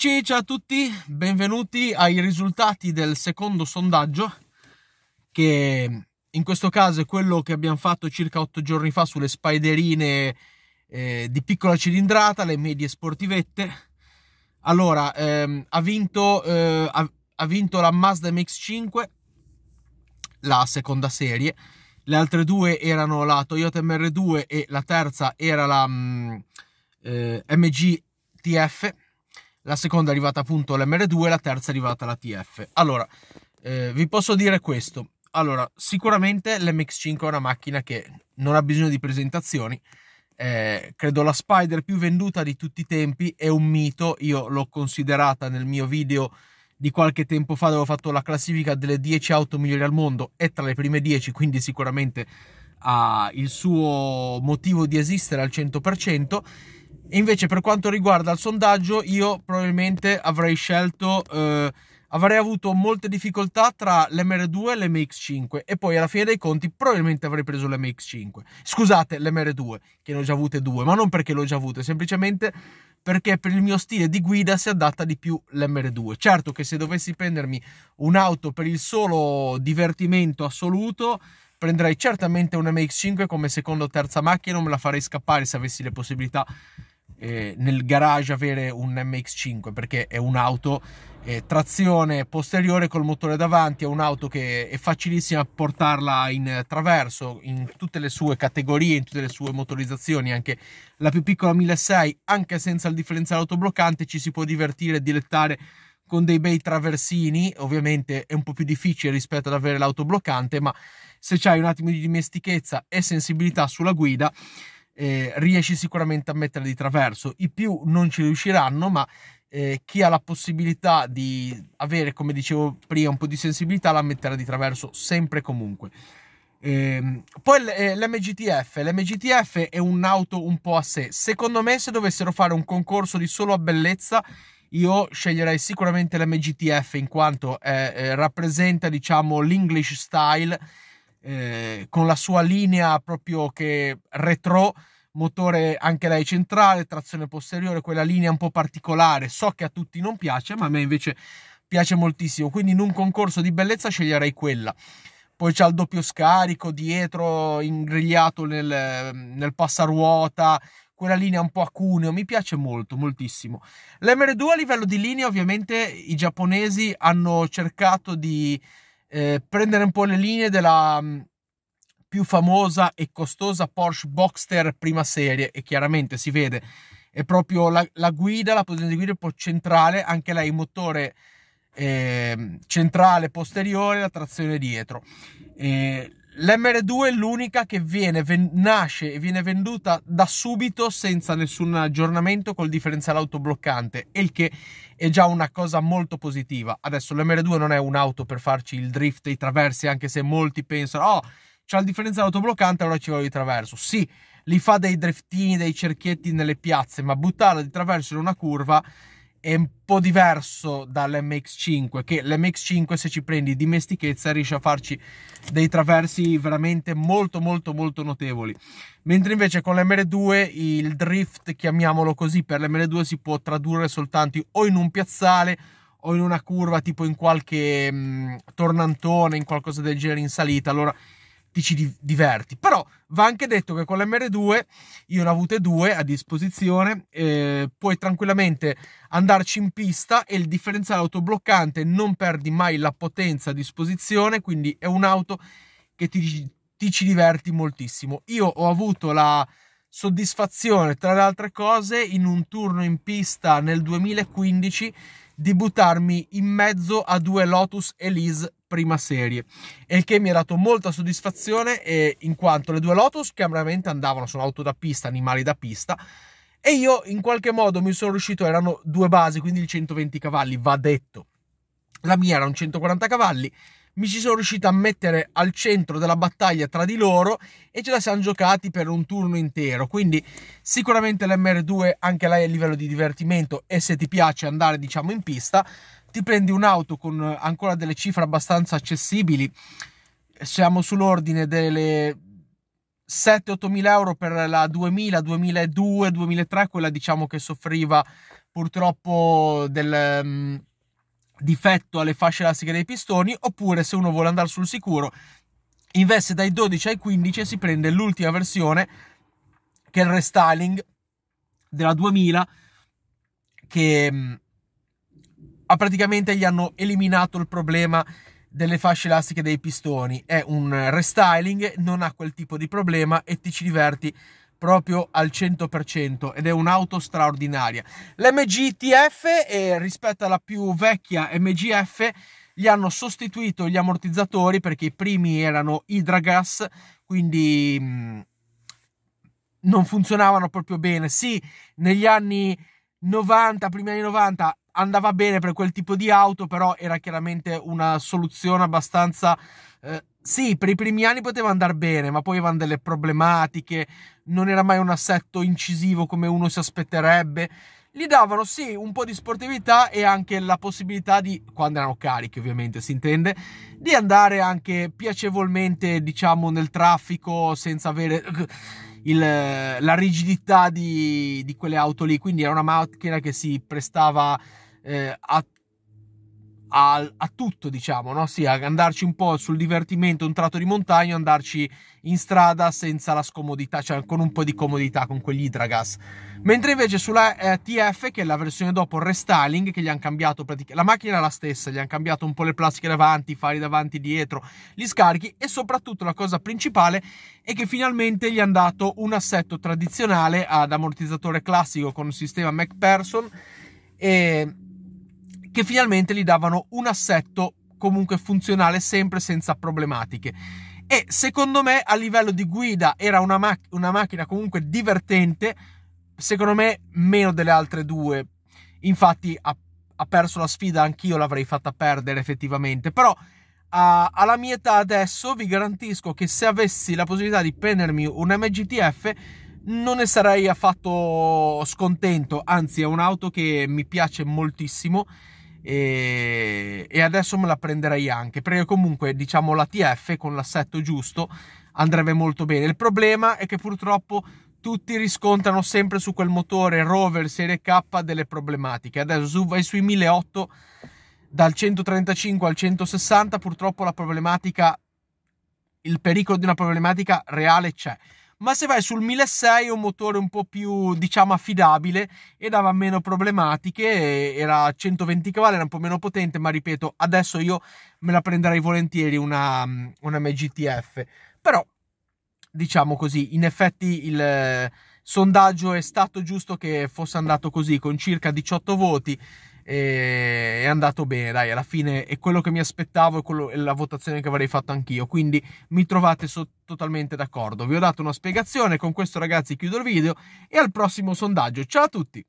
amici, ciao a tutti, benvenuti ai risultati del secondo sondaggio che in questo caso è quello che abbiamo fatto circa otto giorni fa sulle spiderine eh, di piccola cilindrata, le medie sportivette. Allora, ehm, ha, vinto, eh, ha, ha vinto la Mazda MX5, la seconda serie, le altre due erano la Toyota MR2 e la terza era la mh, mm, eh, MG TF la seconda è arrivata appunto l'MR2, e la terza è arrivata la TF. Allora, eh, vi posso dire questo. Allora, sicuramente l'MX5 è una macchina che non ha bisogno di presentazioni. Eh, credo la Spider più venduta di tutti i tempi è un mito. Io l'ho considerata nel mio video di qualche tempo fa dove ho fatto la classifica delle 10 auto migliori al mondo. È tra le prime 10, quindi sicuramente ha il suo motivo di esistere al 100%. Invece per quanto riguarda il sondaggio io probabilmente avrei scelto, eh, avrei avuto molte difficoltà tra l'MR2 e l'MX5 e poi alla fine dei conti probabilmente avrei preso l'MX5. Scusate l'MR2 che ne ho già avute due, ma non perché l'ho già avute, semplicemente perché per il mio stile di guida si adatta di più l'MR2. Certo che se dovessi prendermi un'auto per il solo divertimento assoluto prenderei certamente un MX5 come seconda o terza macchina, non me la farei scappare se avessi le possibilità eh, nel garage avere un MX5 perché è un'auto eh, trazione posteriore col motore davanti, è un'auto che è facilissima portarla in traverso in tutte le sue categorie, in tutte le sue motorizzazioni, anche la più piccola 1600 anche senza il differenziale autobloccante ci si può divertire e dilettare con dei bei traversini, ovviamente è un po' più difficile rispetto ad avere l'autobloccante, ma se c'hai un attimo di dimestichezza e sensibilità sulla guida eh, riesci sicuramente a mettere di traverso. I più non ci riusciranno, ma eh, chi ha la possibilità di avere, come dicevo prima, un po' di sensibilità la metterà di traverso sempre e comunque. Ehm, eh, poi l'MGTF, l'MGTF è un'auto un po' a sé. Secondo me, se dovessero fare un concorso di solo a bellezza, io sceglierei sicuramente l'MGTF in quanto eh, rappresenta, diciamo, l'English style eh, con la sua linea proprio che retro motore anche lei centrale, trazione posteriore, quella linea un po' particolare, so che a tutti non piace, ma a me invece piace moltissimo, quindi in un concorso di bellezza sceglierei quella. Poi c'è il doppio scarico dietro, ingrigliato nel, nel passaruota, quella linea un po' a cuneo, mi piace molto, moltissimo. L'MR2 a livello di linea ovviamente i giapponesi hanno cercato di eh, prendere un po' le linee della più famosa e costosa Porsche Boxster prima serie e chiaramente si vede è proprio la, la guida, la posizione di guida centrale, anche lei motore eh, centrale posteriore, la trazione dietro. Eh, L'MR2 è l'unica che viene, nasce e viene venduta da subito senza nessun aggiornamento col differenziale autobloccante, il che è già una cosa molto positiva. Adesso l'MR2 non è un'auto per farci il drift e i traversi, anche se molti pensano, oh, c'è la differenza dell'autobloccante, allora ci vado di traverso. Sì, li fa dei driftini, dei cerchietti nelle piazze, ma buttarla di traverso in una curva è un po' diverso dall'MX5 che l'MX5 se ci prendi dimestichezza riesce a farci dei traversi veramente molto molto molto notevoli mentre invece con l'MR2 il drift chiamiamolo così per l'MR2 si può tradurre soltanto o in un piazzale o in una curva tipo in qualche mh, mm, tornantone in qualcosa del genere in salita allora ti ci diverti. Però va anche detto che con l'MR2 io ne ho avute due a disposizione, eh, puoi tranquillamente andarci in pista e il differenziale autobloccante non perdi mai la potenza a disposizione, quindi è un'auto che ti, ti ci diverti moltissimo. Io ho avuto la soddisfazione, tra le altre cose, in un turno in pista nel 2015 di buttarmi in mezzo a due Lotus Elise prima serie, il che mi ha dato molta soddisfazione eh, in quanto le due Lotus chiaramente andavano, sono auto da pista, animali da pista, e io in qualche modo mi sono riuscito, erano due basi, quindi il 120 cavalli, va detto. La mia era un 140 cavalli mi ci sono riuscito a mettere al centro della battaglia tra di loro e ce la siamo giocati per un turno intero. Quindi sicuramente l'MR2 anche lei a livello di divertimento e se ti piace andare diciamo in pista, ti prendi un'auto con ancora delle cifre abbastanza accessibili. Siamo sull'ordine delle 7-8 mila euro per la 2000, 2002, 2003, quella diciamo che soffriva purtroppo del, mm, difetto alle fasce elastiche dei pistoni oppure se uno vuole andare sul sicuro investe dai 12 ai 15 e si prende l'ultima versione che è il restyling della 2000 che mm, ha ah, praticamente gli hanno eliminato il problema delle fasce elastiche dei pistoni è un restyling non ha quel tipo di problema e ti ci diverti proprio al 100% ed è un'auto straordinaria. L'MGTF eh, rispetto alla più vecchia MGF gli hanno sostituito gli ammortizzatori perché i primi erano idragas, quindi mh, mm, non funzionavano proprio bene. Sì, negli anni 90, primi anni 90 andava bene per quel tipo di auto, però era chiaramente una soluzione abbastanza eh, sì, per i primi anni poteva andare bene, ma poi avevano delle problematiche, non era mai un assetto incisivo come uno si aspetterebbe. Gli davano sì un po' di sportività e anche la possibilità di, quando erano carichi ovviamente si intende, di andare anche piacevolmente diciamo nel traffico senza avere eh, il, la rigidità di, di, quelle auto lì. Quindi era una macchina che si prestava eh, a a, a tutto, diciamo, no? sì, andarci un po' sul divertimento, un tratto di montagna, andarci in strada senza la scomodità, cioè con un po' di comodità con quegli Hydragas. Mentre invece sulla eh, TF, che è la versione dopo il restyling, che gli hanno cambiato praticamente la macchina è la stessa, gli hanno cambiato un po' le plastiche davanti, i fari davanti, dietro, gli scarichi e soprattutto la cosa principale è che finalmente gli hanno dato un assetto tradizionale ad ammortizzatore classico con un sistema MacPherson e che finalmente gli davano un assetto comunque funzionale sempre senza problematiche. E secondo me a livello di guida era una, ma- una macchina comunque divertente, secondo me meno delle altre due. Infatti ha, ha perso la sfida, anch'io l'avrei fatta perdere effettivamente, però a, alla mia età adesso vi garantisco che se avessi la possibilità di prendermi un MGTF non ne sarei affatto scontento, anzi è un'auto che mi piace moltissimo e, e adesso me la prenderei anche perché comunque diciamo la TF con l'assetto giusto andrebbe molto bene il problema è che purtroppo tutti riscontrano sempre su quel motore Rover Serie K delle problematiche adesso vai sui 1008 dal 135 al 160 purtroppo la problematica il pericolo di una problematica reale c'è ma se vai sul 1006 è un motore un po' più diciamo affidabile e dava meno problematiche, era 120 cavalli, era un po' meno potente, ma ripeto, adesso io me la prenderei volentieri una, una MGTF, però diciamo così, in effetti il sondaggio è stato giusto che fosse andato così con circa 18 voti e è andato bene, dai, alla fine è quello che mi aspettavo e la votazione che avrei fatto anch'io, quindi mi trovate so- totalmente d'accordo. Vi ho dato una spiegazione, con questo ragazzi chiudo il video e al prossimo sondaggio. Ciao a tutti!